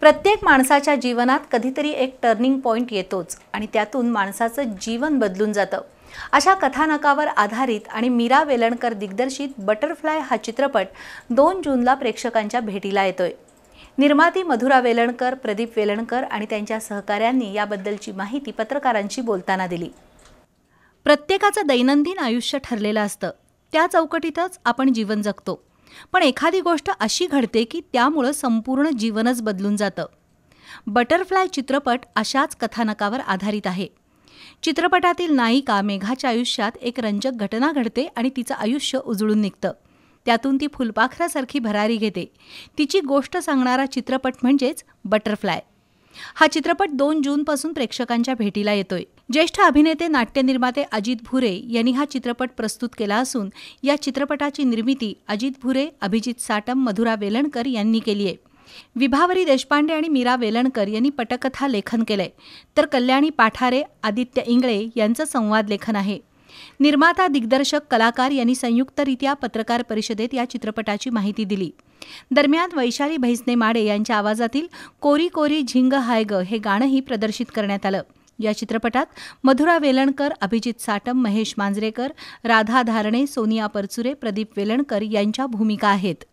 प्रत्येक माणसाच्या जीवनात कधीतरी एक टर्निंग पॉईंट येतोच आणि त्यातून माणसाचं जीवन बदलून जातं अशा कथानकावर आधारित आणि मीरा वेलणकर दिग्दर्शित बटरफ्लाय हा चित्रपट दोन जूनला प्रेक्षकांच्या भेटीला येतोय निर्माती मधुरा वेलणकर प्रदीप वेलणकर आणि त्यांच्या सहकाऱ्यांनी याबद्दलची माहिती पत्रकारांशी बोलताना दिली प्रत्येकाचं दैनंदिन आयुष्य ठरलेलं असतं त्या चौकटीतच आपण जीवन जगतो पण एखादी गोष्ट अशी घडते की त्यामुळं संपूर्ण जीवनच बदलून जातं बटरफ्लाय चित्रपट अशाच कथानकावर आधारित आहे चित्रपटातील नायिका मेघाच्या आयुष्यात एक रंजक घटना घडते आणि तिचं आयुष्य उजळून निघतं त्यातून ती फुलपाखरासारखी भरारी घेते तिची गोष्ट सांगणारा चित्रपट म्हणजेच बटरफ्लाय हा चित्रपट दोन जूनपासून प्रेक्षकांच्या भेटीला येतोय ज्येष्ठ अभिनेते नाट्यनिर्माते अजित भुरे यांनी हा चित्रपट प्रस्तुत केला असून या चित्रपटाची निर्मिती अजित भुरे अभिजित साटम मधुरा वेलणकर यांनी केली आहे विभावरी देशपांडे आणि मीरा वेलणकर यांनी पटकथा लेखन केलंय तर कल्याणी पाठारे आदित्य इंगळे यांचं संवाद लेखन आहे निर्माता दिग्दर्शक कलाकार यांनी संयुक्तरित्या पत्रकार परिषदेत या चित्रपटाची माहिती दिली दरम्यान वैशाली भैसने माडे यांच्या आवाजातील कोरी कोरी झिंग हायग हे गाणंही प्रदर्शित करण्यात आलं या चित्रपटात मधुरा वेलणकर अभिजित साटम महेश मांजरेकर राधा धारणे सोनिया परचुरे प्रदीप वेलणकर यांच्या भूमिका आहेत